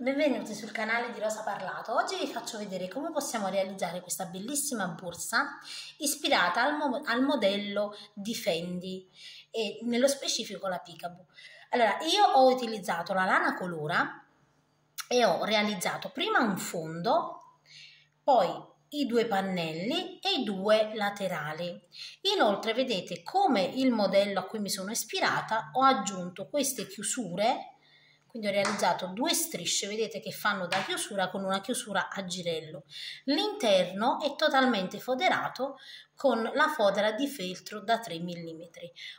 Benvenuti sul canale di Rosa Parlato. Oggi vi faccio vedere come possiamo realizzare questa bellissima borsa ispirata al, mo al modello di Fendi e nello specifico la Peekaboo. Allora, io ho utilizzato la lana colora e ho realizzato prima un fondo, poi i due pannelli e i due laterali. Inoltre vedete come il modello a cui mi sono ispirata ho aggiunto queste chiusure quindi ho realizzato due strisce vedete che fanno da chiusura con una chiusura a girello l'interno è totalmente foderato con la fodera di feltro da 3 mm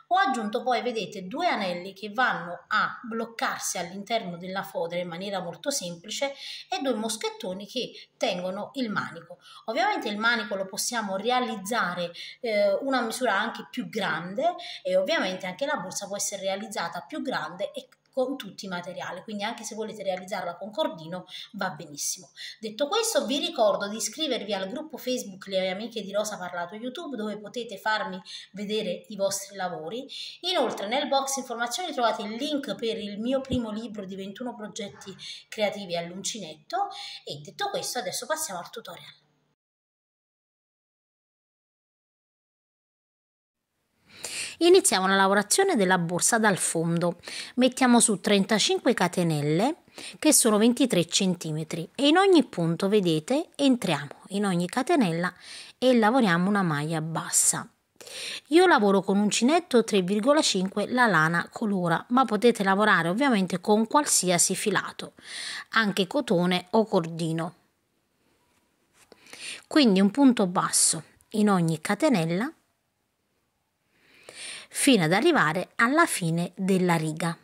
ho aggiunto poi vedete due anelli che vanno a bloccarsi all'interno della fodera in maniera molto semplice e due moschettoni che tengono il manico ovviamente il manico lo possiamo realizzare eh, una misura anche più grande e ovviamente anche la borsa può essere realizzata più grande e con tutti i materiali, quindi anche se volete realizzarla con cordino va benissimo. Detto questo vi ricordo di iscrivervi al gruppo Facebook Le Amiche di Rosa Parlato YouTube dove potete farmi vedere i vostri lavori. Inoltre nel box informazioni trovate il link per il mio primo libro di 21 progetti creativi all'uncinetto e detto questo adesso passiamo al tutorial. Iniziamo la lavorazione della borsa dal fondo. Mettiamo su 35 catenelle che sono 23 cm e in ogni punto vedete entriamo in ogni catenella e lavoriamo una maglia bassa. Io lavoro con uncinetto 3,5 la lana colora, ma potete lavorare ovviamente con qualsiasi filato, anche cotone o cordino. Quindi un punto basso in ogni catenella fino ad arrivare alla fine della riga.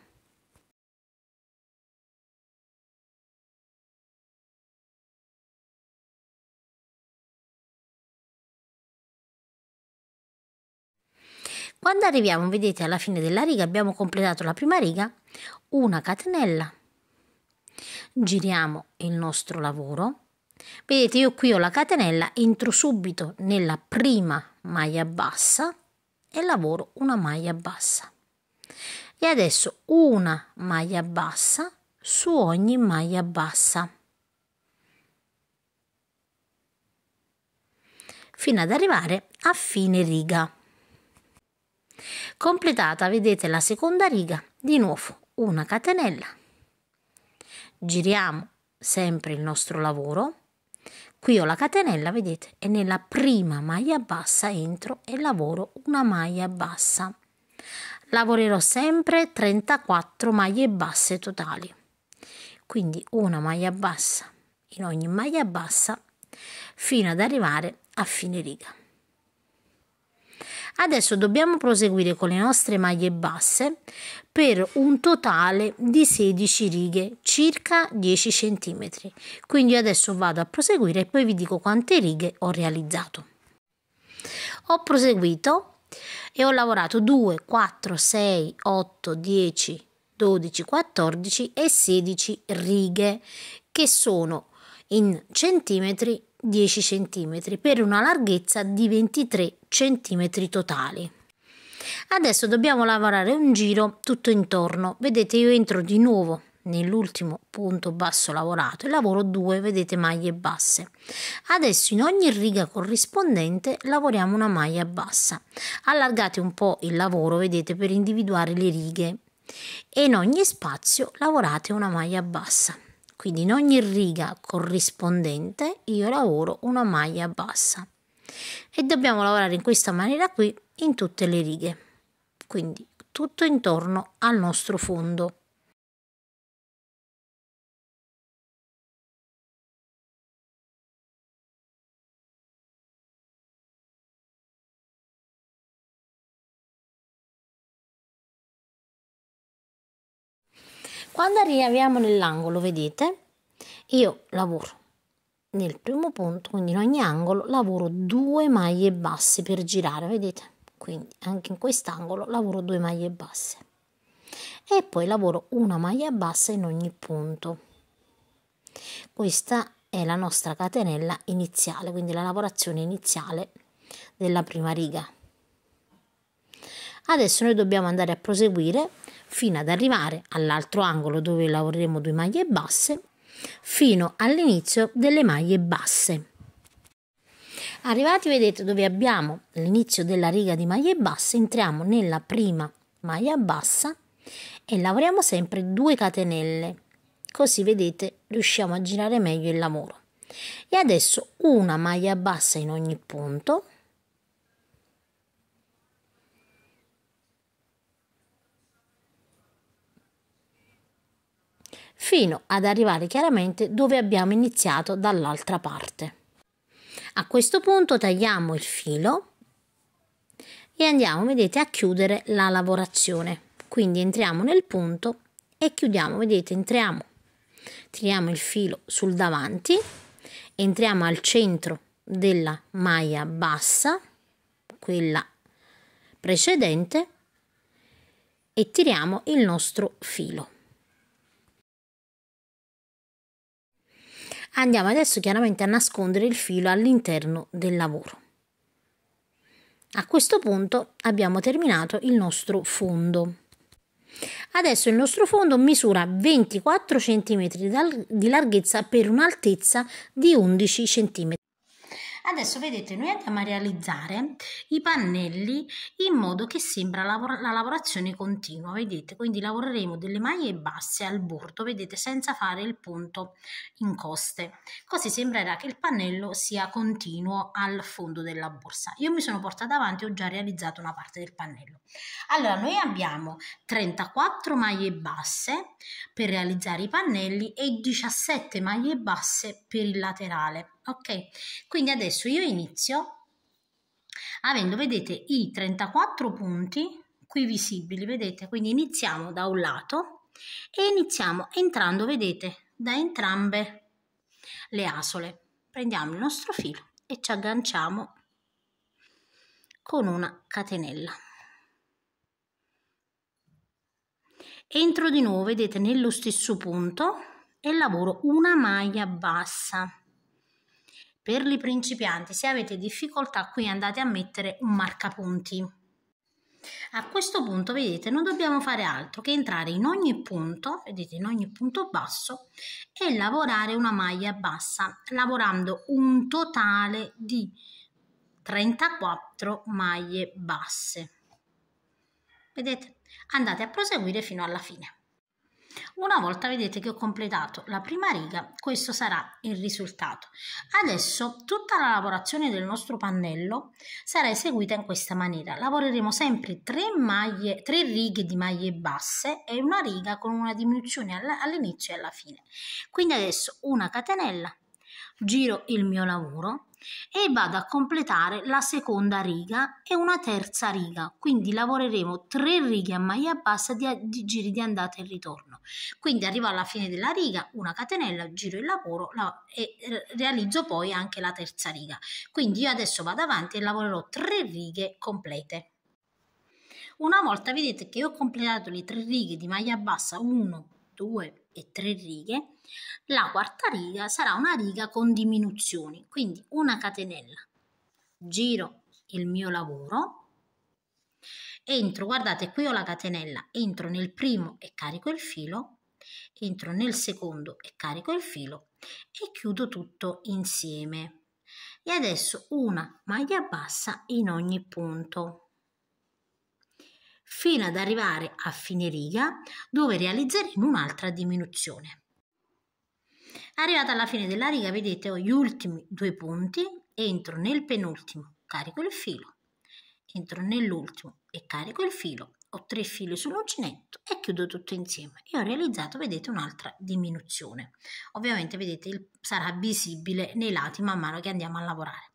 Quando arriviamo, vedete, alla fine della riga abbiamo completato la prima riga, una catenella, giriamo il nostro lavoro, vedete io qui ho la catenella, entro subito nella prima maglia bassa, e lavoro una maglia bassa. E adesso una maglia bassa su ogni maglia bassa. fino ad arrivare a fine riga. Completata, vedete la seconda riga, di nuovo una catenella. Giriamo sempre il nostro lavoro Qui ho la catenella, vedete, e nella prima maglia bassa entro e lavoro una maglia bassa. Lavorerò sempre 34 maglie basse totali. Quindi una maglia bassa in ogni maglia bassa fino ad arrivare a fine riga. Adesso dobbiamo proseguire con le nostre maglie basse per un totale di 16 righe, circa 10 cm. Quindi adesso vado a proseguire e poi vi dico quante righe ho realizzato. Ho proseguito e ho lavorato 2, 4, 6, 8, 10, 12, 14 e 16 righe che sono in centimetri 10 cm per una larghezza di 23 cm totali. Adesso dobbiamo lavorare un giro tutto intorno. Vedete io entro di nuovo nell'ultimo punto basso lavorato e lavoro due, vedete maglie basse adesso in ogni riga corrispondente lavoriamo una maglia bassa allargate un po il lavoro vedete per individuare le righe e in ogni spazio lavorate una maglia bassa quindi in ogni riga corrispondente io lavoro una maglia bassa e dobbiamo lavorare in questa maniera qui in tutte le righe. Quindi tutto intorno al nostro fondo. Quando arriviamo nell'angolo, vedete, io lavoro nel primo punto, quindi in ogni angolo, lavoro due maglie basse per girare, vedete? Quindi anche in quest'angolo lavoro due maglie basse e poi lavoro una maglia bassa in ogni punto. Questa è la nostra catenella iniziale, quindi la lavorazione iniziale della prima riga. Adesso noi dobbiamo andare a proseguire fino ad arrivare all'altro angolo dove lavoreremo due maglie basse fino all'inizio delle maglie basse. Arrivati vedete dove abbiamo l'inizio della riga di maglie basse, entriamo nella prima maglia bassa e lavoriamo sempre 2 catenelle. Così vedete riusciamo a girare meglio il lavoro. E adesso una maglia bassa in ogni punto fino ad arrivare chiaramente dove abbiamo iniziato dall'altra parte. A questo punto tagliamo il filo e andiamo, vedete, a chiudere la lavorazione. Quindi entriamo nel punto e chiudiamo, vedete, entriamo, tiriamo il filo sul davanti, entriamo al centro della maglia bassa, quella precedente, e tiriamo il nostro filo. Andiamo adesso chiaramente a nascondere il filo all'interno del lavoro. A questo punto abbiamo terminato il nostro fondo. Adesso il nostro fondo misura 24 cm di larghezza per un'altezza di 11 cm. Adesso vedete, noi andiamo a realizzare i pannelli in modo che sembra la lavorazione continua, vedete? Quindi lavoreremo delle maglie basse al bordo, vedete, senza fare il punto in coste. Così sembrerà che il pannello sia continuo al fondo della borsa. Io mi sono portata avanti ho già realizzato una parte del pannello. Allora, noi abbiamo 34 maglie basse per realizzare i pannelli e 17 maglie basse per il laterale ok quindi adesso io inizio avendo vedete i 34 punti qui visibili vedete quindi iniziamo da un lato e iniziamo entrando vedete da entrambe le asole prendiamo il nostro filo e ci agganciamo con una catenella entro di nuovo vedete nello stesso punto e lavoro una maglia bassa per i principianti, se avete difficoltà, qui andate a mettere un marcapunti. A questo punto, vedete, non dobbiamo fare altro che entrare in ogni punto, vedete, in ogni punto basso e lavorare una maglia bassa, lavorando un totale di 34 maglie basse. Vedete? Andate a proseguire fino alla fine. Una volta vedete che ho completato la prima riga, questo sarà il risultato. Adesso tutta la lavorazione del nostro pannello sarà eseguita in questa maniera. Lavoreremo sempre 3, maglie, 3 righe di maglie basse e una riga con una diminuzione all'inizio e alla fine. Quindi adesso una catenella, giro il mio lavoro, e vado a completare la seconda riga e una terza riga quindi lavoreremo tre righe a maglia bassa di, di giri di andata e ritorno quindi arrivo alla fine della riga una catenella giro il lavoro la, e realizzo poi anche la terza riga quindi io adesso vado avanti e lavorerò tre righe complete una volta vedete che ho completato le tre righe di maglia bassa 1 2 e tre righe, la quarta riga sarà una riga con diminuzioni, quindi una catenella. Giro il mio lavoro, entro, guardate qui ho la catenella, entro nel primo e carico il filo, entro nel secondo e carico il filo e chiudo tutto insieme. E adesso una maglia bassa in ogni punto fino ad arrivare a fine riga dove realizzeremo un'altra diminuzione. Arrivata alla fine della riga vedete ho gli ultimi due punti, entro nel penultimo, carico il filo, entro nell'ultimo e carico il filo, ho tre fili sull'uncinetto e chiudo tutto insieme e ho realizzato, vedete, un'altra diminuzione. Ovviamente, vedete, sarà visibile nei lati man mano che andiamo a lavorare.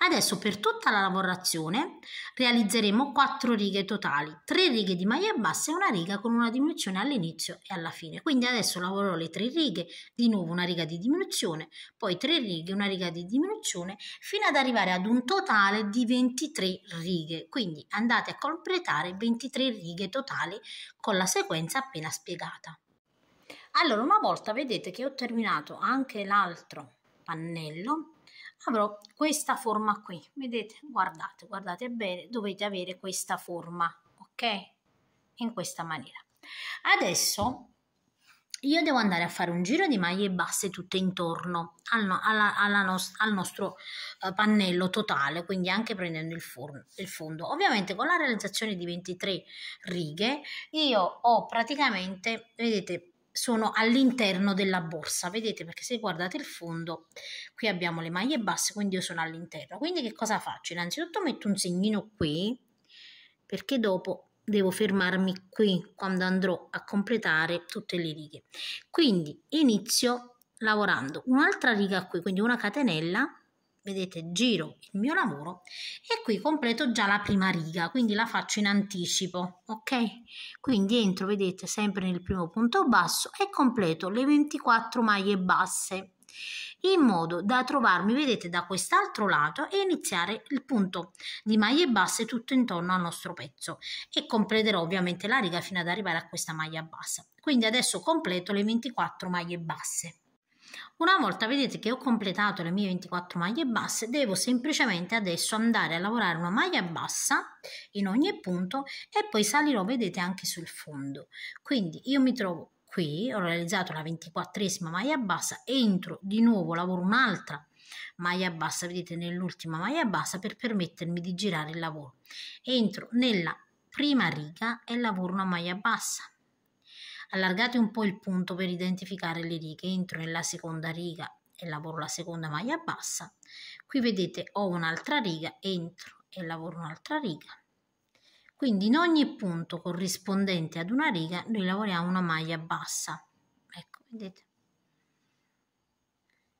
Adesso per tutta la lavorazione realizzeremo 4 righe totali, 3 righe di maglia bassa e una riga con una diminuzione all'inizio e alla fine. Quindi adesso lavorerò le 3 righe, di nuovo una riga di diminuzione, poi 3 righe, una riga di diminuzione, fino ad arrivare ad un totale di 23 righe. Quindi andate a completare 23 righe totali con la sequenza appena spiegata. Allora, una volta vedete che ho terminato anche l'altro pannello, avrò questa forma qui vedete guardate guardate bene dovete avere questa forma ok in questa maniera adesso io devo andare a fare un giro di maglie basse tutte intorno al, no, alla, alla nos, al nostro uh, pannello totale, quindi anche prendendo il, forno, il, fondo. Ovviamente con la realizzazione di 23 righe io ho praticamente, vedete, sono all'interno della borsa vedete perché se guardate il fondo qui abbiamo le maglie basse quindi io sono all'interno quindi che cosa faccio innanzitutto metto un segnino qui perché dopo devo fermarmi qui quando andrò a completare tutte le righe quindi inizio lavorando un'altra riga qui quindi una catenella vedete giro il mio lavoro e qui completo già la prima riga quindi la faccio in anticipo ok quindi entro vedete sempre nel primo punto basso e completo le 24 maglie basse in modo da trovarmi vedete da quest'altro lato e iniziare il punto di maglie basse tutto intorno al nostro pezzo e completerò ovviamente la riga fino ad arrivare a questa maglia bassa quindi adesso completo le 24 maglie basse una volta vedete che ho completato le mie 24 maglie basse, devo semplicemente adesso andare a lavorare una maglia bassa in ogni punto e poi salirò, vedete, anche sul fondo. Quindi io mi trovo qui, ho realizzato la 24esima maglia bassa, entro di nuovo, lavoro un'altra maglia bassa, vedete nell'ultima maglia bassa per permettermi di girare il lavoro. Entro nella prima riga e lavoro una maglia bassa allargate un po' il punto per identificare le righe, entro nella seconda riga e lavoro la seconda maglia bassa, qui vedete ho un'altra riga, entro e lavoro un'altra riga, quindi in ogni punto corrispondente ad una riga noi lavoriamo una maglia bassa, ecco vedete,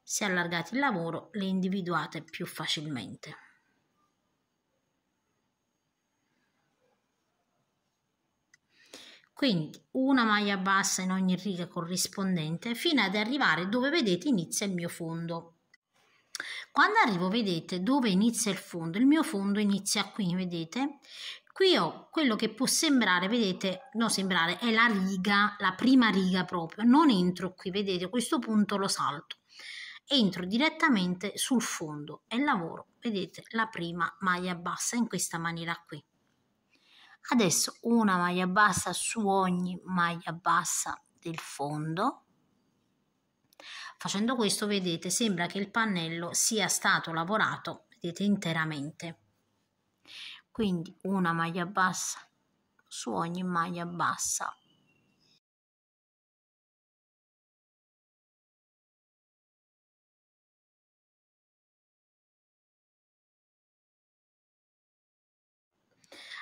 se allargate il lavoro le individuate più facilmente. quindi una maglia bassa in ogni riga corrispondente fino ad arrivare dove vedete inizia il mio fondo quando arrivo vedete dove inizia il fondo il mio fondo inizia qui vedete qui ho quello che può sembrare vedete no sembrare è la riga la prima riga proprio non entro qui vedete questo punto lo salto entro direttamente sul fondo e lavoro vedete la prima maglia bassa in questa maniera qui adesso una maglia bassa su ogni maglia bassa del fondo facendo questo vedete sembra che il pannello sia stato lavorato vedete interamente quindi una maglia bassa su ogni maglia bassa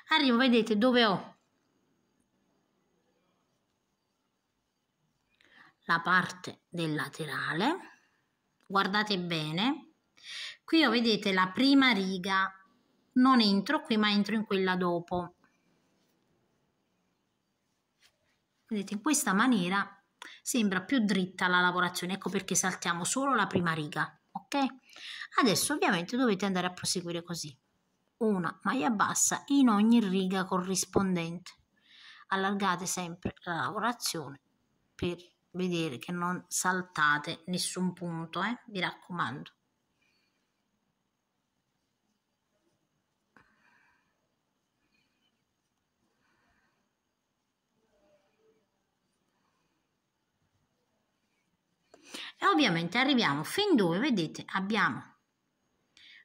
arrivo vedete dove ho la parte del laterale guardate bene qui ho vedete la prima riga non entro qui ma entro in quella dopo vedete in questa maniera sembra più dritta la lavorazione ecco perché saltiamo solo la prima riga ok adesso ovviamente dovete andare a proseguire così una maglia bassa in ogni riga corrispondente. Allargate sempre la lavorazione per vedere che non saltate nessun punto, eh? vi raccomando. e ovviamente arriviamo fin dove vedete abbiamo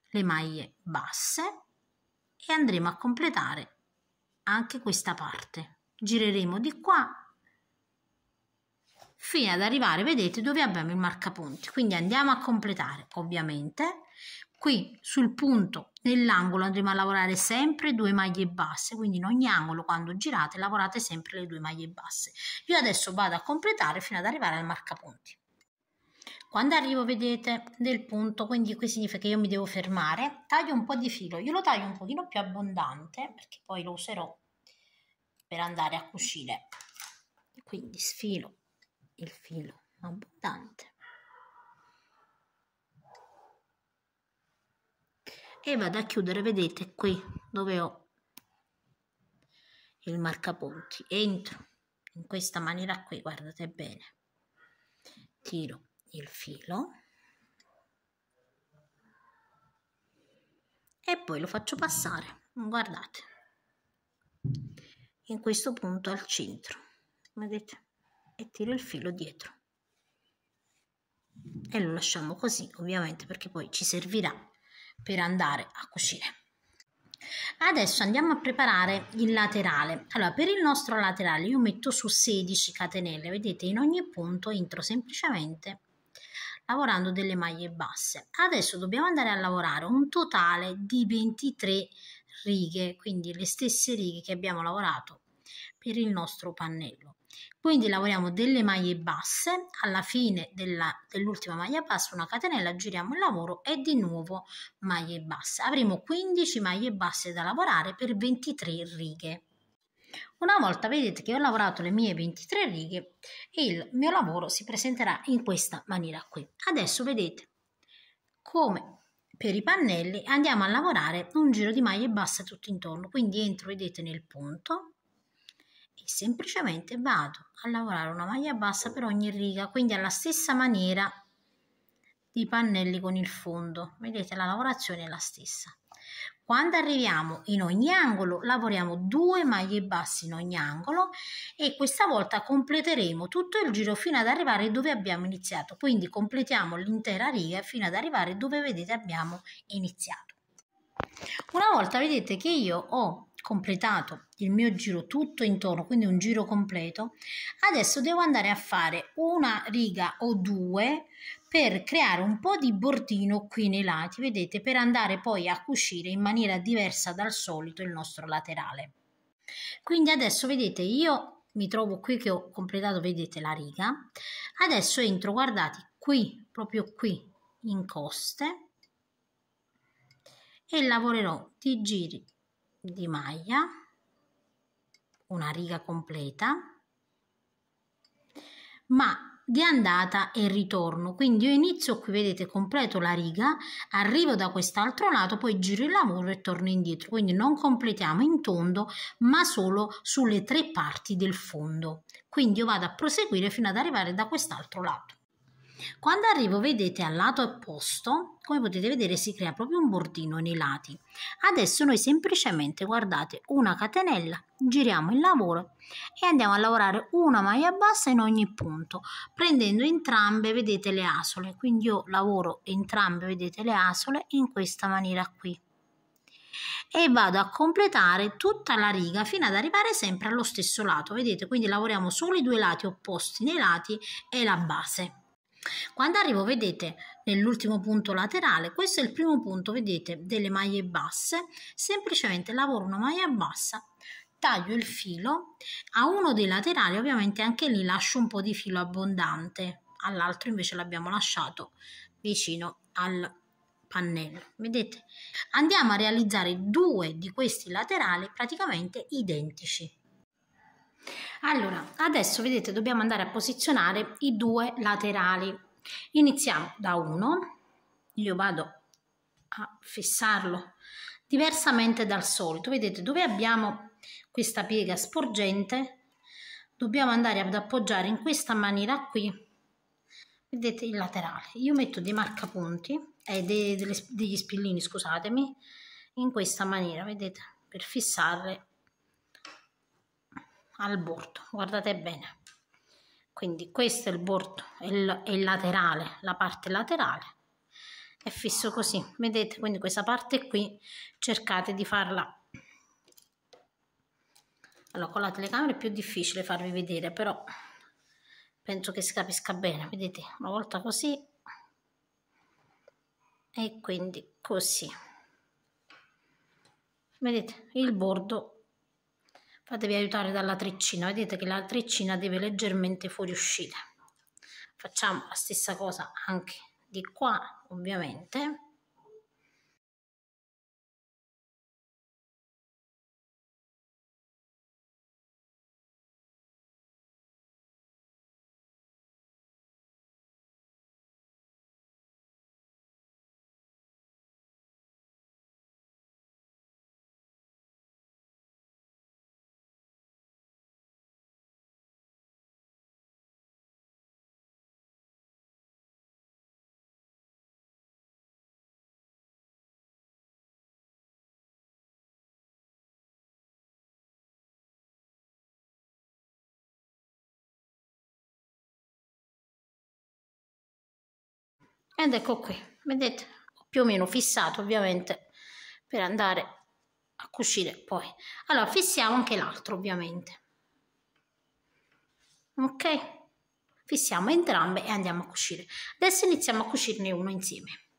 le maglie basse e andremo a completare anche questa parte. Gireremo di qua fino ad arrivare, vedete, dove abbiamo il marcapunti. Quindi andiamo a completare, ovviamente. Qui sul punto, nell'angolo, andremo a lavorare sempre due maglie basse, quindi in ogni angolo, quando girate, lavorate sempre le due maglie basse. Io adesso vado a completare fino ad arrivare al marcapunti quando arrivo vedete del punto quindi qui significa che io mi devo fermare taglio un po' di filo io lo taglio un pochino più abbondante perché poi lo userò per andare a cucire quindi sfilo il filo abbondante e vado a chiudere vedete qui dove ho il marcapunti entro in questa maniera qui guardate bene tiro il filo e poi lo faccio passare guardate in questo punto al centro vedete e tiro il filo dietro e lo lasciamo così ovviamente perché poi ci servirà per andare a cucire adesso andiamo a preparare il laterale allora per il nostro laterale io metto su 16 catenelle vedete in ogni punto entro semplicemente lavorando delle maglie basse. Adesso dobbiamo andare a lavorare un totale di 23 righe, quindi le stesse righe che abbiamo lavorato per il nostro pannello. Quindi lavoriamo delle maglie basse, alla fine dell'ultima maglia bassa una catenella, giriamo il lavoro e di nuovo maglie basse. Avremo 15 maglie basse da lavorare per 23 righe. Una volta vedete che ho lavorato le mie 23 righe il mio lavoro si presenterà in questa maniera qui. Adesso vedete come per i pannelli andiamo a lavorare un giro di maglie basse tutto intorno, quindi entro, vedete, nel punto e semplicemente vado a lavorare una maglia bassa per ogni riga, quindi alla stessa maniera dei pannelli con il fondo. Vedete, la lavorazione è la stessa. Quando arriviamo in ogni angolo lavoriamo due maglie basse in ogni angolo e questa volta completeremo tutto il giro fino ad arrivare dove abbiamo iniziato, quindi completiamo l'intera riga fino ad arrivare dove vedete abbiamo iniziato. Una volta vedete che io ho completato il mio giro tutto intorno, quindi un giro completo, adesso devo andare a fare una riga o due per creare un po' di bordino qui nei lati, vedete, per andare poi a cucire in maniera diversa dal solito il nostro laterale. Quindi adesso vedete io mi trovo qui che ho completato, vedete la riga, adesso entro, guardate, qui, proprio qui, in coste e lavorerò di giri di maglia, una riga completa, ma di andata e ritorno. Quindi io inizio qui, vedete, completo la riga, arrivo da quest'altro lato, poi giro il lavoro e torno indietro. Quindi non completiamo in tondo, ma solo sulle tre parti del fondo. Quindi io vado a proseguire fino ad arrivare da quest'altro lato. Quando arrivo vedete al lato opposto, come potete vedere si crea proprio un bordino nei lati. Adesso noi semplicemente guardate una catenella, giriamo il lavoro e andiamo a lavorare una maglia bassa in ogni punto, prendendo entrambe, vedete le asole, quindi io lavoro entrambe, vedete le asole in questa maniera qui e vado a completare tutta la riga fino ad arrivare sempre allo stesso lato vedete quindi lavoriamo solo i due lati opposti nei lati e la base quando arrivo, vedete, nell'ultimo punto laterale, questo è il primo punto, vedete, delle maglie basse, semplicemente lavoro una maglia bassa, taglio il filo, a uno dei laterali ovviamente anche lì lascio un po' di filo abbondante, all'altro invece l'abbiamo lasciato vicino al pannello, vedete? Andiamo a realizzare due di questi laterali praticamente identici. Allora, adesso vedete dobbiamo andare a posizionare i due laterali. Iniziamo da uno, io vado a fissarlo diversamente dal solito. Vedete dove abbiamo questa piega sporgente, dobbiamo andare ad appoggiare in questa maniera qui vedete il laterale io metto dei marcapunti eh, dei, delle, degli spillini scusatemi in questa maniera vedete per fissarle al bordo guardate bene quindi questo è il bordo è il, è il laterale la parte laterale è fisso così vedete quindi questa parte qui cercate di farla allora con la telecamera è più difficile farvi vedere però penso che si capisca bene vedete una volta così e quindi così vedete il bordo fatevi aiutare dalla treccina vedete che la treccina deve leggermente fuoriuscire facciamo la stessa cosa anche di qua ovviamente ed ecco qui vedete più o meno fissato ovviamente per andare a cucire poi allora fissiamo anche l'altro ovviamente ok fissiamo entrambe e andiamo a cucire adesso iniziamo a cucirne uno insieme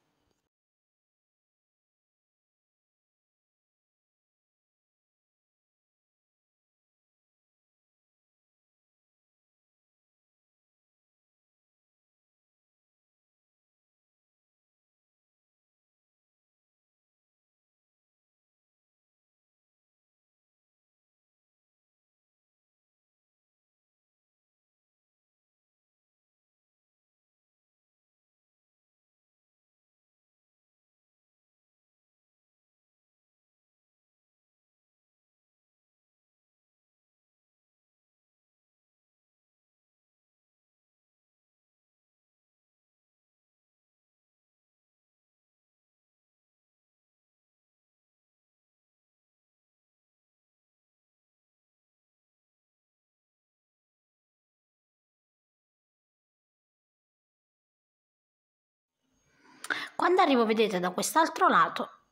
Quando arrivo, vedete, da quest'altro lato,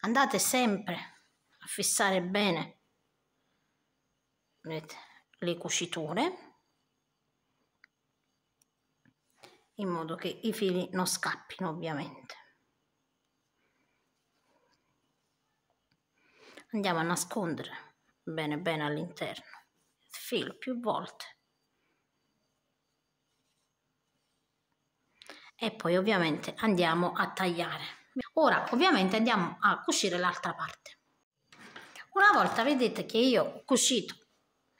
andate sempre a fissare bene vedete, le cuciture in modo che i fili non scappino ovviamente. Andiamo a nascondere bene bene all'interno il filo più volte e poi ovviamente andiamo a tagliare. Ora ovviamente andiamo a cucire l'altra parte. Una volta vedete che io ho cucito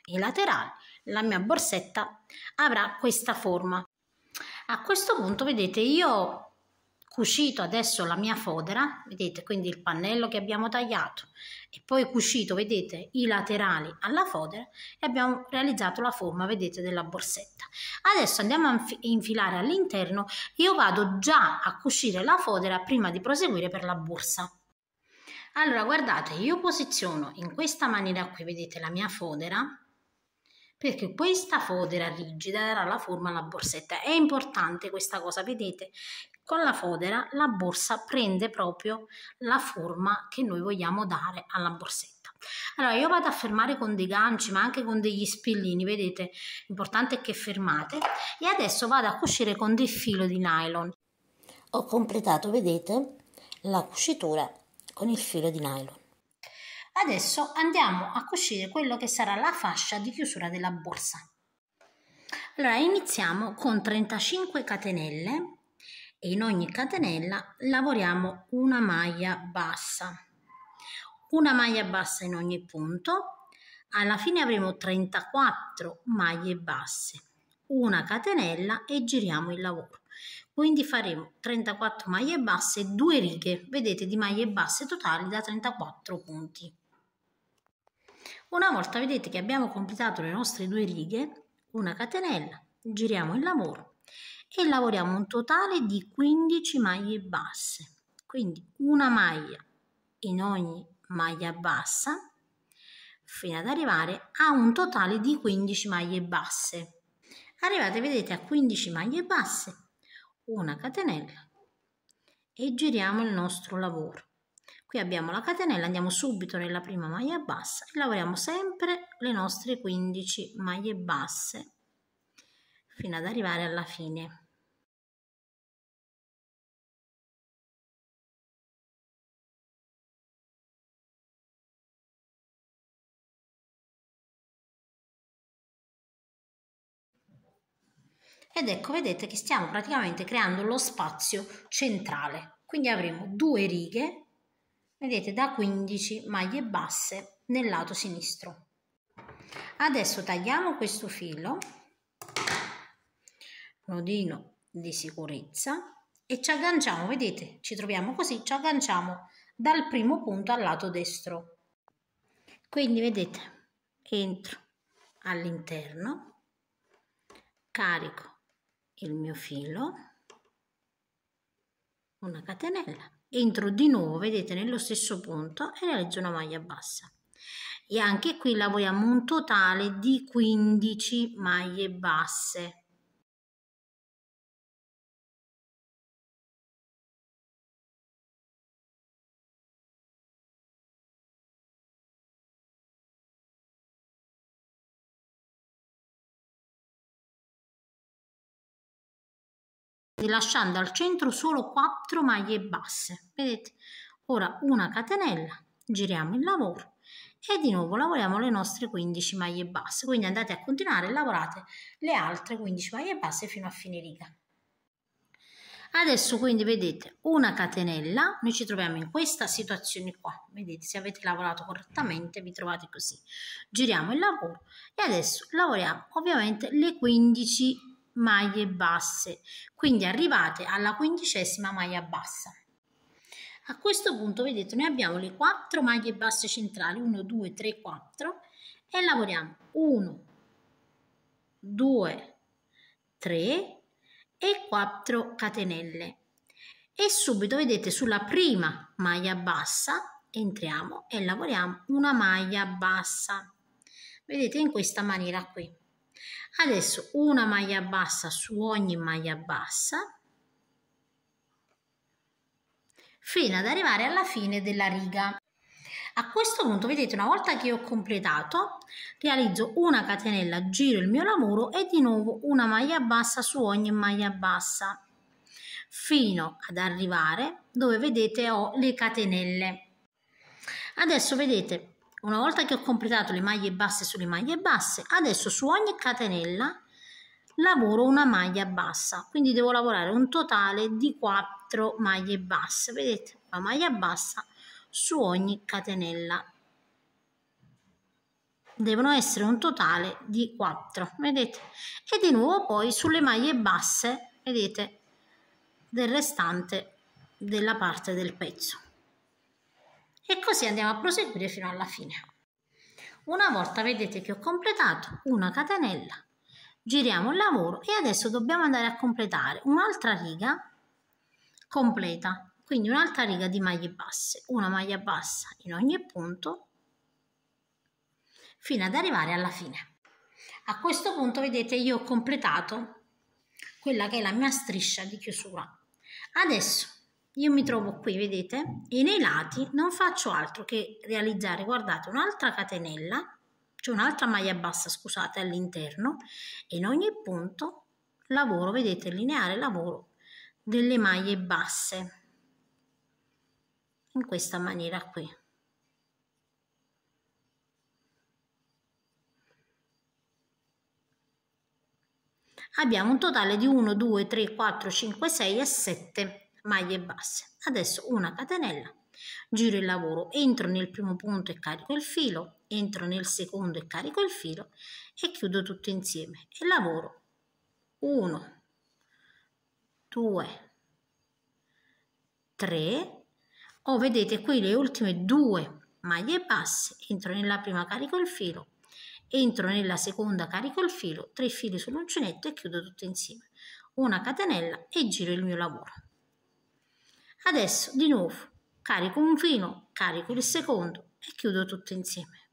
i laterali, la mia borsetta avrà questa forma. A questo punto vedete io cucito adesso la mia fodera, vedete quindi il pannello che abbiamo tagliato e poi cucito, vedete, i laterali alla fodera e abbiamo realizzato la forma, vedete, della borsetta. Adesso andiamo a infilare all'interno, io vado già a cucire la fodera prima di proseguire per la borsa. Allora, guardate, io posiziono in questa maniera qui, vedete, la mia fodera, perché questa fodera rigida darà la forma alla borsetta. È importante questa cosa, vedete con la fodera la borsa prende proprio la forma che noi vogliamo dare alla borsetta. Allora io vado a fermare con dei ganci ma anche con degli spillini, vedete, l'importante è che fermate e adesso vado a cucire con del filo di nylon. Ho completato, vedete, la cucitura con il filo di nylon. Adesso andiamo a cucire quello che sarà la fascia di chiusura della borsa. Allora iniziamo con 35 catenelle e in ogni catenella lavoriamo una maglia bassa una maglia bassa in ogni punto alla fine avremo 34 maglie basse una catenella e giriamo il lavoro quindi faremo 34 maglie basse due righe vedete di maglie basse totali da 34 punti una volta vedete che abbiamo completato le nostre due righe una catenella giriamo il lavoro e lavoriamo un totale di 15 maglie basse quindi una maglia in ogni maglia bassa fino ad arrivare a un totale di 15 maglie basse arrivate vedete a 15 maglie basse una catenella e giriamo il nostro lavoro qui abbiamo la catenella andiamo subito nella prima maglia bassa e lavoriamo sempre le nostre 15 maglie basse fino ad arrivare alla fine ed ecco vedete che stiamo praticamente creando lo spazio centrale quindi avremo due righe vedete da 15 maglie basse nel lato sinistro adesso tagliamo questo filo nodino di sicurezza e ci agganciamo vedete ci troviamo così ci agganciamo dal primo punto al lato destro quindi vedete entro all'interno carico il mio filo una catenella entro di nuovo vedete nello stesso punto e realizzo una maglia bassa e anche qui lavoriamo un totale di 15 maglie basse rilasciando al centro solo 4 maglie basse. Vedete? Ora una catenella, giriamo il lavoro e di nuovo lavoriamo le nostre 15 maglie basse. Quindi andate a continuare e lavorate le altre 15 maglie basse fino a fine riga. Adesso quindi vedete una catenella, noi ci troviamo in questa situazione qua, vedete se avete lavorato correttamente vi trovate così. Giriamo il lavoro e adesso lavoriamo ovviamente le 15 maglie basse, quindi arrivate alla quindicesima maglia bassa. A questo punto vedete noi abbiamo le 4 maglie basse centrali, 1, 2, 3, 4 e lavoriamo 1, 2, 3 e 4 catenelle e subito vedete sulla prima maglia bassa entriamo e lavoriamo una maglia bassa vedete in questa maniera qui adesso una maglia bassa su ogni maglia bassa fino ad arrivare alla fine della riga a questo punto vedete una volta che ho completato realizzo una catenella giro il mio lavoro e di nuovo una maglia bassa su ogni maglia bassa fino ad arrivare dove vedete ho le catenelle adesso vedete una volta che ho completato le maglie basse sulle maglie basse, adesso su ogni catenella lavoro una maglia bassa, quindi devo lavorare un totale di 4 maglie basse. Vedete, una maglia bassa su ogni catenella. Devono essere un totale di 4, vedete? E di nuovo poi sulle maglie basse, vedete, del restante della parte del pezzo e così andiamo a proseguire fino alla fine. Una volta vedete che ho completato una catenella, giriamo il lavoro e adesso dobbiamo andare a completare un'altra riga completa, quindi un'altra riga di maglie basse, una maglia bassa in ogni punto fino ad arrivare alla fine. A questo punto vedete io ho completato quella che è la mia striscia di chiusura. Adesso io mi trovo qui, vedete? E nei lati non faccio altro che realizzare, guardate, un'altra catenella, cioè un'altra maglia bassa, scusate, all'interno e in ogni punto lavoro, vedete, lineare lavoro delle maglie basse in questa maniera qui. Abbiamo un totale di 1, 2, 3, 4, 5, 6 e 7 maglie basse. Adesso una catenella, giro il lavoro, entro nel primo punto e carico il filo, entro nel secondo e carico il filo e chiudo tutto insieme e lavoro 1, 2, 3, o vedete qui le ultime due maglie basse, entro nella prima carico il filo, entro nella seconda carico il filo, tre fili sull'uncinetto e chiudo tutto insieme, una catenella e giro il mio lavoro. Adesso di nuovo carico un filo, carico il secondo e chiudo tutto insieme.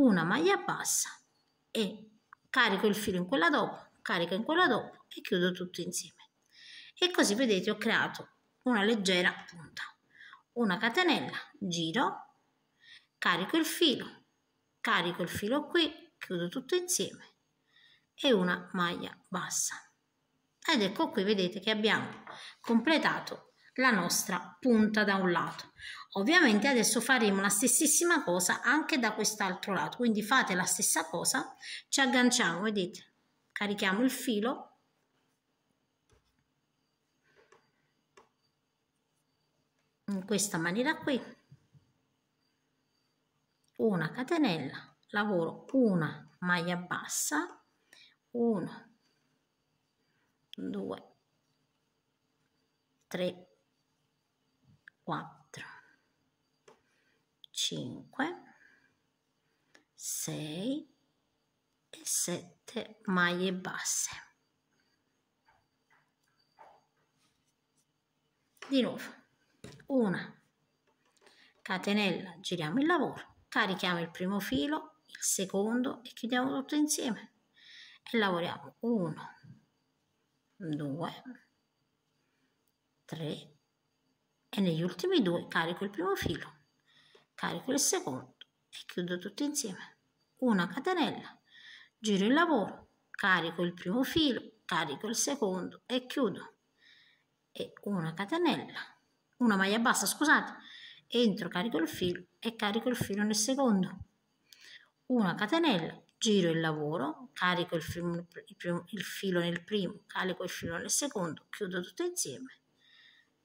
Una maglia bassa e carico il filo in quella dopo, carico in quella dopo e chiudo tutto insieme. E così vedete ho creato una leggera punta. Una catenella, giro, carico il filo, carico il filo qui, chiudo tutto insieme e una maglia bassa. Ed ecco qui vedete che abbiamo completato la nostra punta da un lato. Ovviamente adesso faremo la stessissima cosa anche da quest'altro lato, quindi fate la stessa cosa, ci agganciamo, vedete, carichiamo il filo in questa maniera qui, una catenella, lavoro una maglia bassa, 1, 2, 3, 4, 5, 6 e 7 maglie basse. Di nuovo, una catenella, giriamo il lavoro, carichiamo il primo filo, il secondo e chiudiamo tutto insieme e lavoriamo 1, 2, 3, e negli ultimi due carico il primo filo, carico il secondo e chiudo tutto insieme. Una catenella, giro il lavoro, carico il primo filo, carico il secondo e chiudo. E una catenella, una maglia bassa, scusate, entro, carico il filo e carico il filo nel secondo. Una catenella, giro il lavoro, carico il, primo, il, primo, il filo nel primo, carico il filo nel secondo, chiudo tutto insieme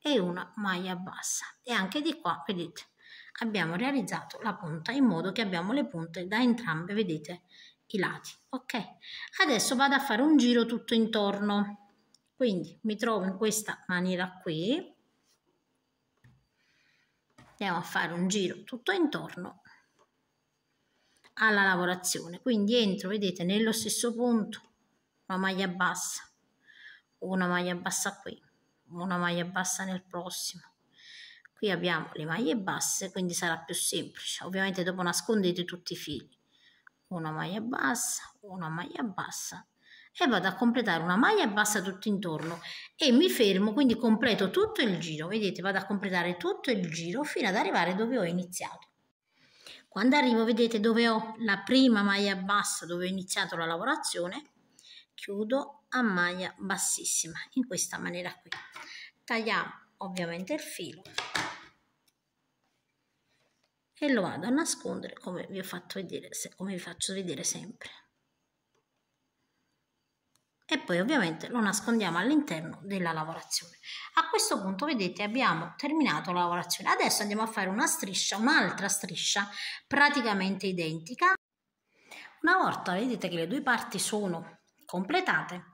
e una maglia bassa e anche di qua vedete abbiamo realizzato la punta in modo che abbiamo le punte da entrambe vedete i lati ok adesso vado a fare un giro tutto intorno quindi mi trovo in questa maniera qui andiamo a fare un giro tutto intorno alla lavorazione quindi entro vedete nello stesso punto una maglia bassa una maglia bassa qui una maglia bassa nel prossimo qui abbiamo le maglie basse quindi sarà più semplice ovviamente dopo nascondete tutti i fili una maglia bassa una maglia bassa e vado a completare una maglia bassa tutto intorno e mi fermo quindi completo tutto il giro vedete vado a completare tutto il giro fino ad arrivare dove ho iniziato quando arrivo vedete dove ho la prima maglia bassa dove ho iniziato la lavorazione chiudo a maglia bassissima in questa maniera qui tagliamo ovviamente il filo e lo vado a nascondere come vi ho fatto vedere se, come vi faccio vedere sempre e poi ovviamente lo nascondiamo all'interno della lavorazione a questo punto vedete abbiamo terminato la lavorazione adesso andiamo a fare una striscia un'altra striscia praticamente identica una volta vedete che le due parti sono completate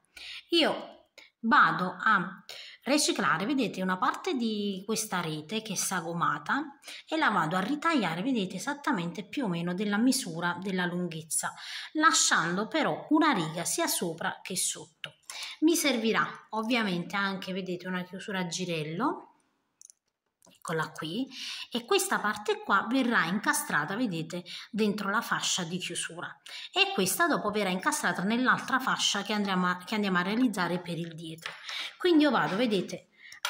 io vado a riciclare, vedete, una parte di questa rete che è sagomata e la vado a ritagliare, vedete, esattamente più o meno della misura della lunghezza, lasciando però una riga sia sopra che sotto. Mi servirà ovviamente anche, vedete, una chiusura a girello eccola qui, e questa parte qua verrà incastrata, vedete, dentro la fascia di chiusura e questa dopo verrà incastrata nell'altra fascia che andiamo, a, che andiamo a realizzare per il dietro. Quindi io vado, vedete,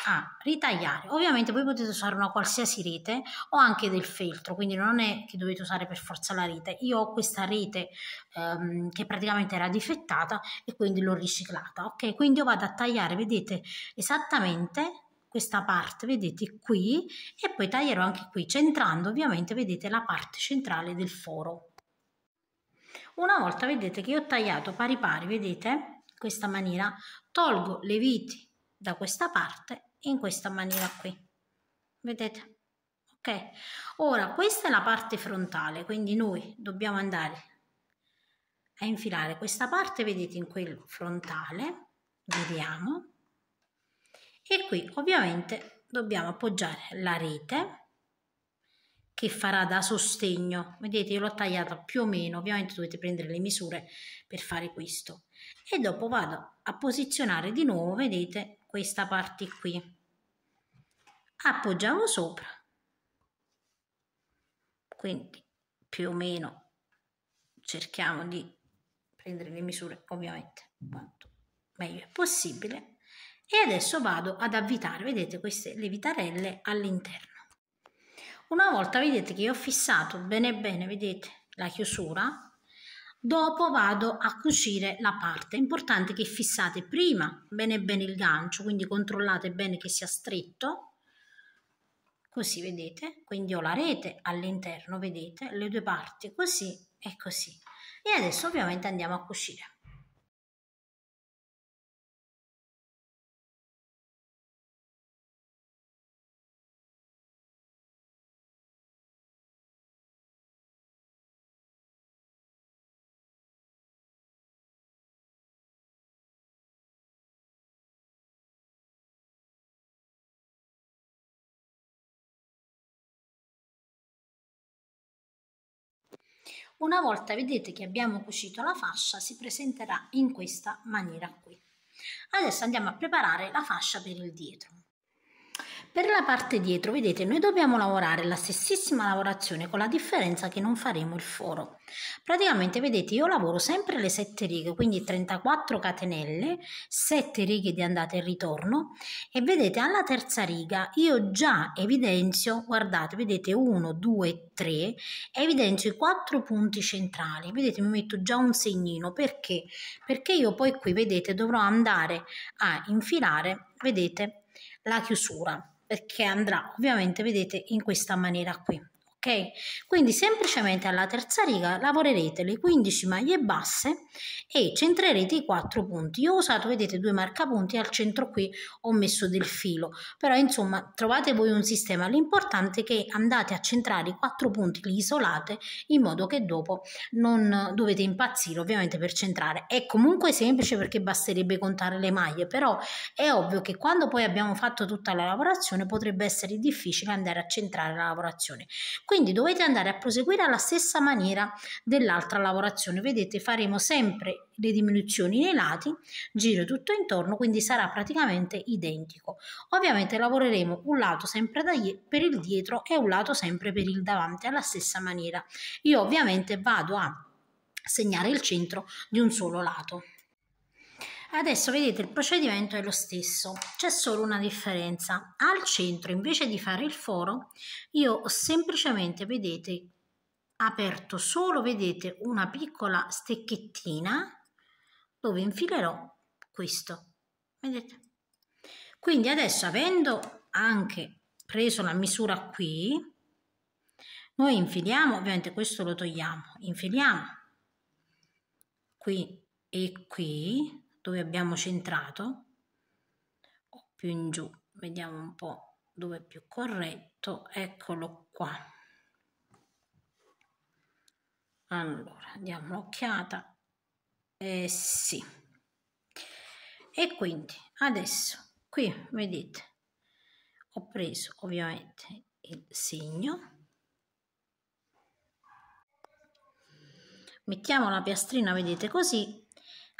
a ritagliare. Ovviamente voi potete usare una qualsiasi rete o anche del feltro, quindi non è che dovete usare per forza la rete. Io ho questa rete ehm, che praticamente era difettata e quindi l'ho riciclata, ok? Quindi io vado a tagliare, vedete, esattamente questa parte, vedete qui, e poi taglierò anche qui, centrando ovviamente, vedete, la parte centrale del foro. Una volta vedete che ho tagliato pari pari, vedete, in questa maniera, tolgo le viti da questa parte in questa maniera qui, vedete? Ok, ora questa è la parte frontale, quindi noi dobbiamo andare a infilare questa parte, vedete, in quel frontale, vediamo, e qui ovviamente dobbiamo appoggiare la rete che farà da sostegno vedete io l'ho tagliata più o meno ovviamente dovete prendere le misure per fare questo e dopo vado a posizionare di nuovo vedete questa parte qui appoggiamo sopra quindi più o meno cerchiamo di prendere le misure ovviamente quanto meglio è possibile e adesso vado ad avvitare vedete queste le vitarelle all'interno una volta vedete che io ho fissato bene bene vedete la chiusura dopo vado a cucire la parte è importante che fissate prima bene bene il gancio quindi controllate bene che sia stretto così vedete quindi ho la rete all'interno vedete le due parti così e così e adesso ovviamente andiamo a cucire Una volta vedete che abbiamo cucito la fascia si presenterà in questa maniera qui. Adesso andiamo a preparare la fascia per il dietro. Per la parte dietro, vedete, noi dobbiamo lavorare la stessissima lavorazione con la differenza che non faremo il foro. Praticamente, vedete, io lavoro sempre le 7 righe, quindi 34 catenelle, 7 righe di andata e ritorno e vedete, alla terza riga io già evidenzio, guardate, vedete 1, 2, 3, evidenzio i 4 punti centrali. Vedete, mi metto già un segnino, perché? Perché io poi qui, vedete, dovrò andare a infilare, vedete, la chiusura che andrà ovviamente vedete in questa maniera qui ok? Quindi semplicemente alla terza riga lavorerete le 15 maglie basse e centrerete i 4 punti. Io ho usato, vedete, due marcapunti al centro qui ho messo del filo, però insomma trovate voi un sistema, l'importante è che andate a centrare i 4 punti, li isolate in modo che dopo non dovete impazzire ovviamente per centrare. È comunque semplice perché basterebbe contare le maglie, però è ovvio che quando poi abbiamo fatto tutta la lavorazione potrebbe essere difficile andare a centrare la lavorazione. Quindi dovete andare a proseguire alla stessa maniera dell'altra lavorazione. Vedete, faremo sempre le diminuzioni nei lati, giro tutto intorno, quindi sarà praticamente identico. Ovviamente lavoreremo un lato sempre per il dietro e un lato sempre per il davanti alla stessa maniera. Io ovviamente vado a segnare il centro di un solo lato. Adesso vedete il procedimento è lo stesso, c'è solo una differenza. Al centro invece di fare il foro io ho semplicemente, vedete, aperto solo, vedete, una piccola stecchettina dove infilerò questo. Vedete? Quindi adesso avendo anche preso la misura qui, noi infiliamo, ovviamente questo lo togliamo, infiliamo qui e qui dove abbiamo centrato o più in giù vediamo un po dove è più corretto eccolo qua allora diamo un'occhiata eh sì e quindi adesso qui vedete ho preso ovviamente il segno mettiamo la piastrina vedete così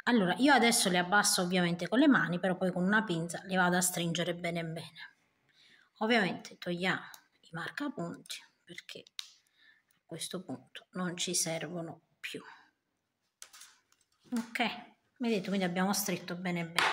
allora, io adesso le abbasso ovviamente con le mani, però poi con una pinza le vado a stringere bene bene. Ovviamente togliamo i marcapunti perché a questo punto non ci servono più. Ok, vedete quindi abbiamo stretto bene bene.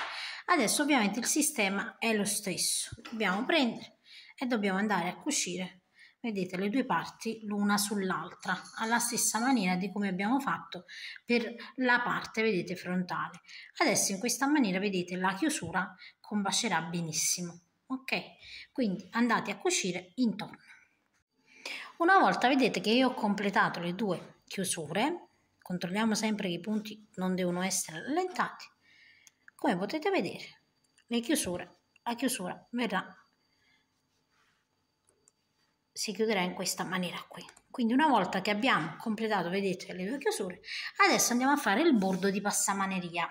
Adesso ovviamente il sistema è lo stesso, dobbiamo prendere e dobbiamo andare a cucire vedete le due parti l'una sull'altra alla stessa maniera di come abbiamo fatto per la parte vedete frontale adesso in questa maniera vedete la chiusura combacerà benissimo ok quindi andate a cucire intorno una volta vedete che io ho completato le due chiusure controlliamo sempre che i punti non devono essere allentati come potete vedere le chiusure la chiusura verrà si chiuderà in questa maniera qui quindi una volta che abbiamo completato vedete le due chiusure adesso andiamo a fare il bordo di passamaneria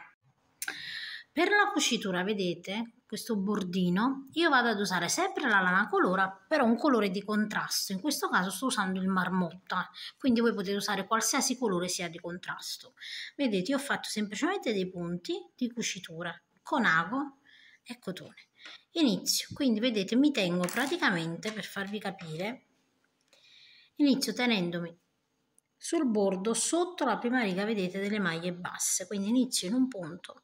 per la cucitura vedete questo bordino io vado ad usare sempre la lana colora però un colore di contrasto in questo caso sto usando il marmotta quindi voi potete usare qualsiasi colore sia di contrasto vedete io ho fatto semplicemente dei punti di cucitura con ago e cotone. Inizio, quindi vedete mi tengo praticamente, per farvi capire, inizio tenendomi sul bordo sotto la prima riga, vedete, delle maglie basse, quindi inizio in un punto,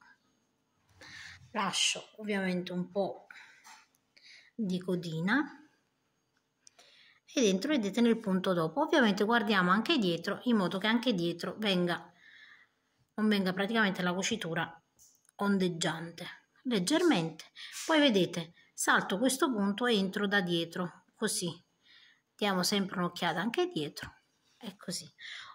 lascio ovviamente un po' di codina e dentro vedete nel punto dopo ovviamente guardiamo anche dietro in modo che anche dietro venga non venga praticamente la cucitura ondeggiante leggermente poi vedete salto questo punto e entro da dietro così diamo sempre un'occhiata anche dietro e così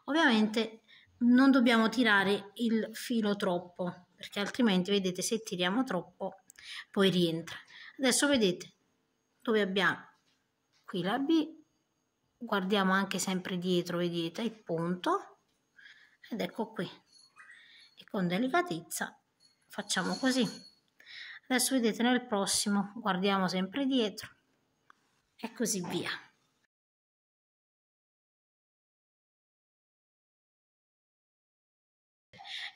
ovviamente non dobbiamo tirare il filo troppo perché altrimenti vedete se tiriamo troppo poi rientra adesso vedete dove abbiamo qui la B guardiamo anche sempre dietro vedete il punto ed ecco qui e con delicatezza facciamo così adesso vedete nel prossimo guardiamo sempre dietro e così via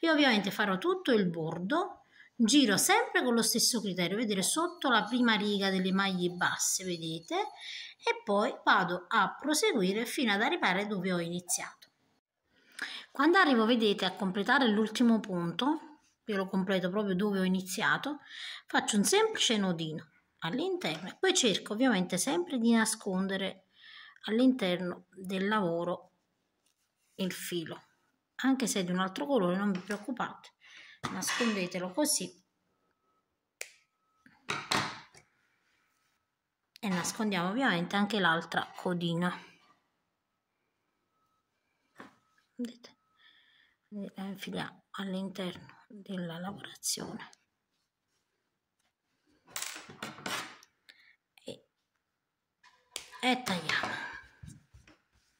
io ovviamente farò tutto il bordo giro sempre con lo stesso criterio vedete sotto la prima riga delle maglie basse vedete e poi vado a proseguire fino ad arrivare dove ho iniziato quando arrivo vedete a completare l'ultimo punto io lo completo proprio dove ho iniziato, faccio un semplice nodino all'interno e poi cerco ovviamente sempre di nascondere all'interno del lavoro il filo anche se è di un altro colore non vi preoccupate nascondetelo così e nascondiamo ovviamente anche l'altra codina vedete infiliamo all'interno della lavorazione e, e tagliamo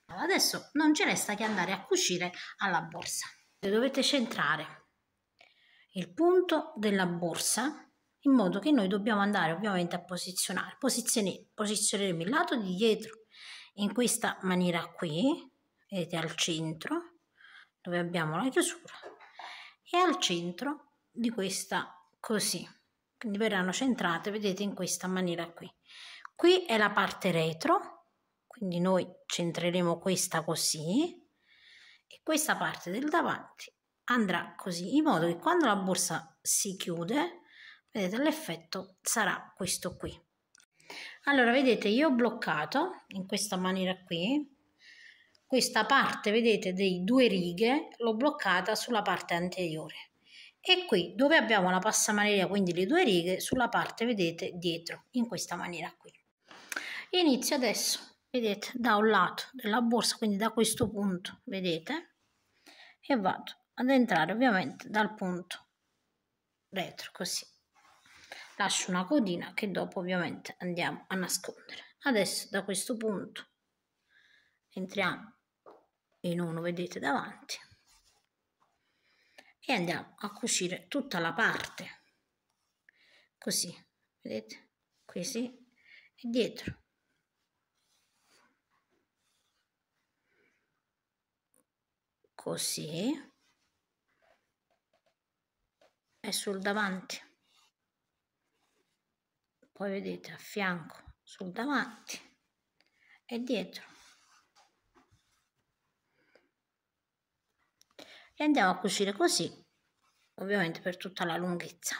adesso non ci resta che andare a cucire alla borsa dovete centrare il punto della borsa in modo che noi dobbiamo andare ovviamente a posizionare Posizioni, posizioneremo il lato di dietro in questa maniera qui vedete al centro dove abbiamo la chiusura e al centro di questa così quindi verranno centrate vedete in questa maniera qui qui è la parte retro quindi noi centreremo questa così e questa parte del davanti andrà così in modo che quando la borsa si chiude vedete l'effetto sarà questo qui allora vedete io ho bloccato in questa maniera qui questa parte, vedete, dei due righe l'ho bloccata sulla parte anteriore e qui dove abbiamo la passamaneria quindi le due righe sulla parte vedete dietro in questa maniera qui inizio adesso vedete da un lato della borsa quindi da questo punto vedete e vado ad entrare ovviamente dal punto retro così lascio una codina che dopo ovviamente andiamo a nascondere adesso da questo punto entriamo e non lo vedete davanti e andiamo a cucire tutta la parte così vedete così e dietro così e sul davanti poi vedete a fianco sul davanti e dietro e andiamo a cucire così ovviamente per tutta la lunghezza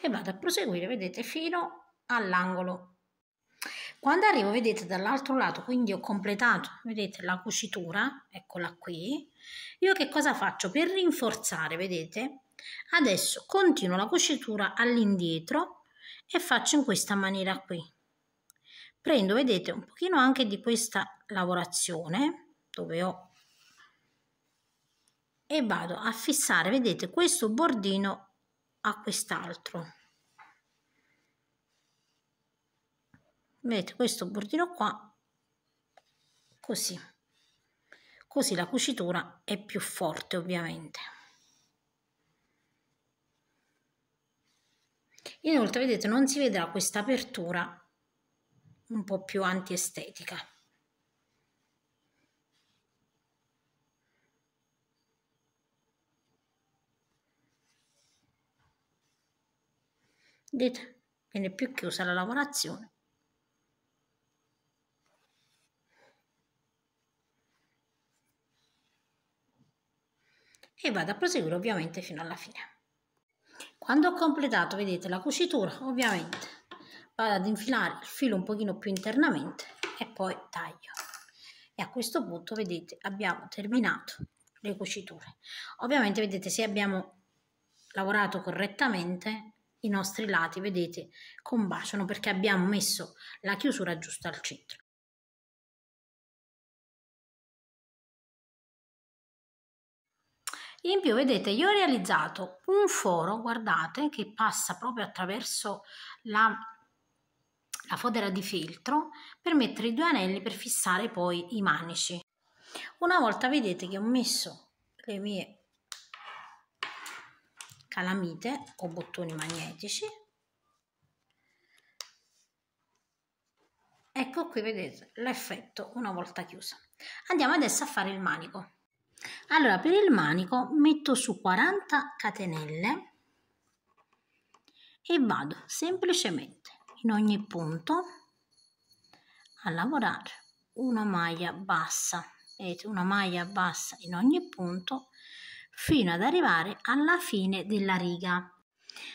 e vado a proseguire vedete fino all'angolo quando arrivo vedete dall'altro lato quindi ho completato vedete la cucitura eccola qui io che cosa faccio per rinforzare vedete adesso continuo la cucitura all'indietro e faccio in questa maniera qui prendo vedete un pochino anche di questa lavorazione dove ho e vado a fissare vedete questo bordino a quest'altro vedete questo bordino qua così così la cucitura è più forte ovviamente inoltre vedete non si vedrà questa apertura un po' più antiestetica vedete viene più chiusa la lavorazione e vado a proseguire ovviamente fino alla fine. Quando ho completato, vedete, la cucitura, ovviamente vado ad infilare il filo un pochino più internamente e poi taglio. E a questo punto, vedete, abbiamo terminato le cuciture. Ovviamente, vedete, se abbiamo lavorato correttamente, i nostri lati, vedete, combaciano perché abbiamo messo la chiusura giusta al centro. In più, vedete, io ho realizzato un foro, guardate, che passa proprio attraverso la, la fodera di filtro per mettere i due anelli per fissare poi i manici. Una volta vedete che ho messo le mie calamite o bottoni magnetici, ecco qui vedete l'effetto una volta chiusa. Andiamo adesso a fare il manico. Allora, per il manico metto su 40 catenelle e vado semplicemente in ogni punto a lavorare una maglia bassa, e una maglia bassa in ogni punto fino ad arrivare alla fine della riga.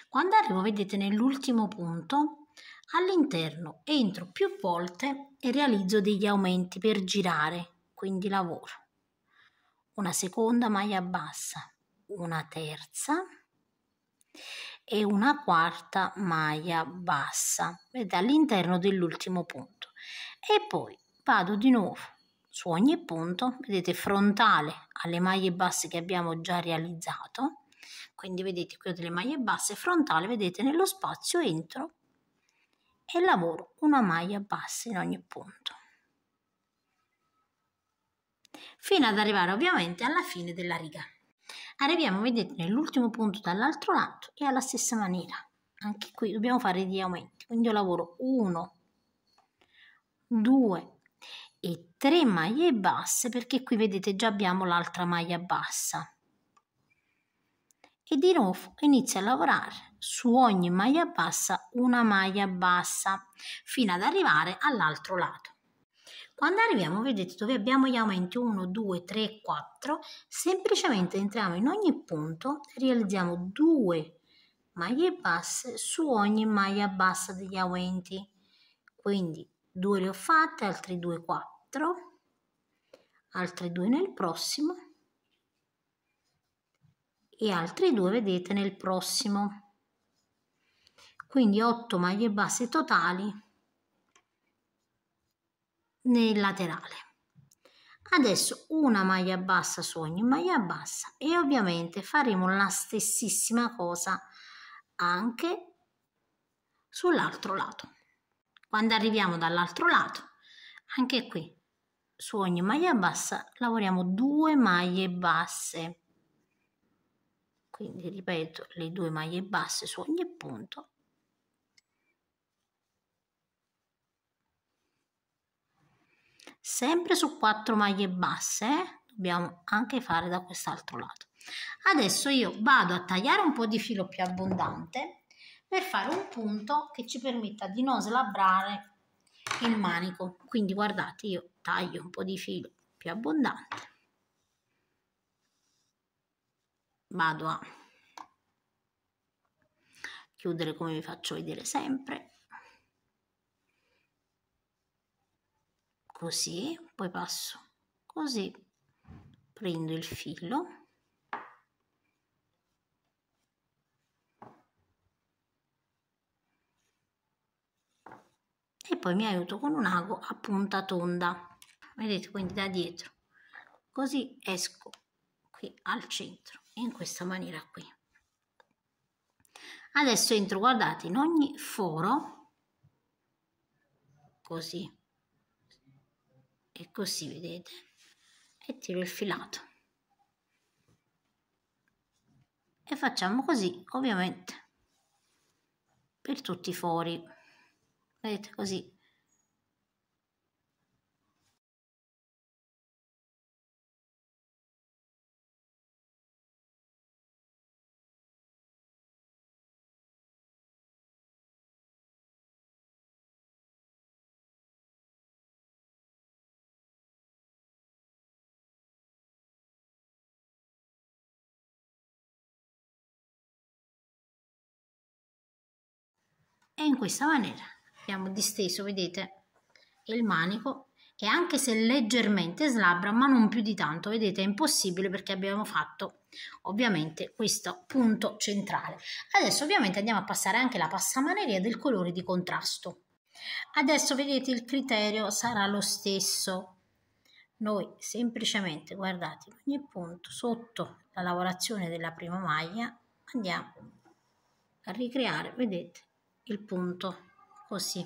Quando arrivo, vedete, nell'ultimo punto, all'interno entro più volte e realizzo degli aumenti per girare, quindi lavoro una seconda maglia bassa, una terza e una quarta maglia bassa ed eh, all'interno dell'ultimo punto e poi vado di nuovo su ogni punto vedete frontale alle maglie basse che abbiamo già realizzato quindi vedete qui ho delle maglie basse frontale vedete nello spazio entro e lavoro una maglia bassa in ogni punto fino ad arrivare ovviamente alla fine della riga. Arriviamo, vedete, nell'ultimo punto dall'altro lato e alla stessa maniera. Anche qui dobbiamo fare gli aumenti, quindi io lavoro 1, 2 e 3 maglie basse perché qui vedete già abbiamo l'altra maglia bassa. E di nuovo inizio a lavorare su ogni maglia bassa una maglia bassa fino ad arrivare all'altro lato. Quando arriviamo, vedete dove abbiamo gli aumenti 1, 2, 3, 4, semplicemente entriamo in ogni punto e realizziamo due maglie basse su ogni maglia bassa degli aumenti. Quindi due le ho fatte, altri due, 4, altri 2 nel prossimo e altri due, vedete nel prossimo. Quindi 8 maglie basse totali nel laterale. Adesso una maglia bassa su ogni maglia bassa e ovviamente faremo la stessissima cosa anche sull'altro lato. Quando arriviamo dall'altro lato, anche qui su ogni maglia bassa lavoriamo due maglie basse. Quindi ripeto, le due maglie basse su ogni punto sempre su quattro maglie basse eh, dobbiamo anche fare da quest'altro lato adesso io vado a tagliare un po' di filo più abbondante per fare un punto che ci permetta di non slabrare il manico quindi guardate io taglio un po' di filo più abbondante vado a chiudere come vi faccio vedere sempre così, poi passo così, prendo il filo, e poi mi aiuto con un ago a punta tonda, vedete quindi da dietro, così esco qui al centro, in questa maniera qui. Adesso entro, guardate, in ogni foro, così, e così vedete e tiro il filato e facciamo così ovviamente per tutti i fori vedete così è in questa maniera. Abbiamo disteso, vedete, il manico e anche se leggermente slabra, ma non più di tanto, vedete, è impossibile perché abbiamo fatto ovviamente questo punto centrale. Adesso ovviamente andiamo a passare anche la passamaneria del colore di contrasto. Adesso vedete il criterio sarà lo stesso. Noi semplicemente, guardate, ogni punto sotto la lavorazione della prima maglia andiamo a ricreare, vedete, il punto così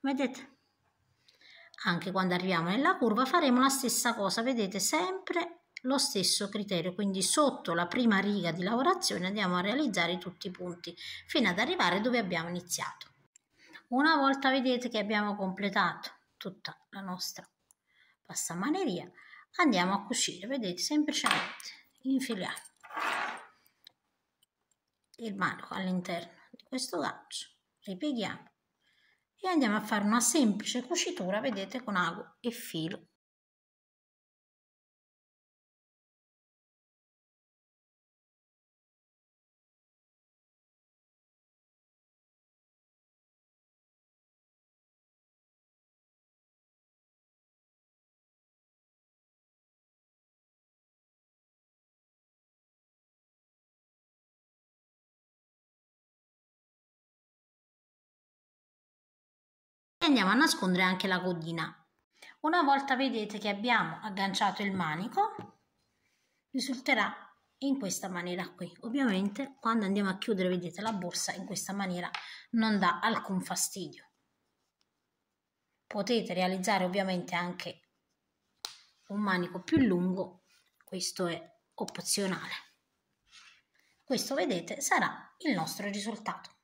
vedete anche quando arriviamo nella curva faremo la stessa cosa vedete sempre lo stesso criterio quindi sotto la prima riga di lavorazione andiamo a realizzare tutti i punti fino ad arrivare dove abbiamo iniziato una volta vedete che abbiamo completato tutta la nostra passamaneria, andiamo a cucire, vedete, semplicemente infiliamo il manico all'interno di questo gancio, ripieghiamo e andiamo a fare una semplice cucitura, vedete, con ago e filo andiamo a nascondere anche la codina. Una volta vedete che abbiamo agganciato il manico, risulterà in questa maniera qui. Ovviamente quando andiamo a chiudere, vedete, la borsa in questa maniera non dà alcun fastidio. Potete realizzare ovviamente anche un manico più lungo, questo è opzionale. Questo vedete sarà il nostro risultato.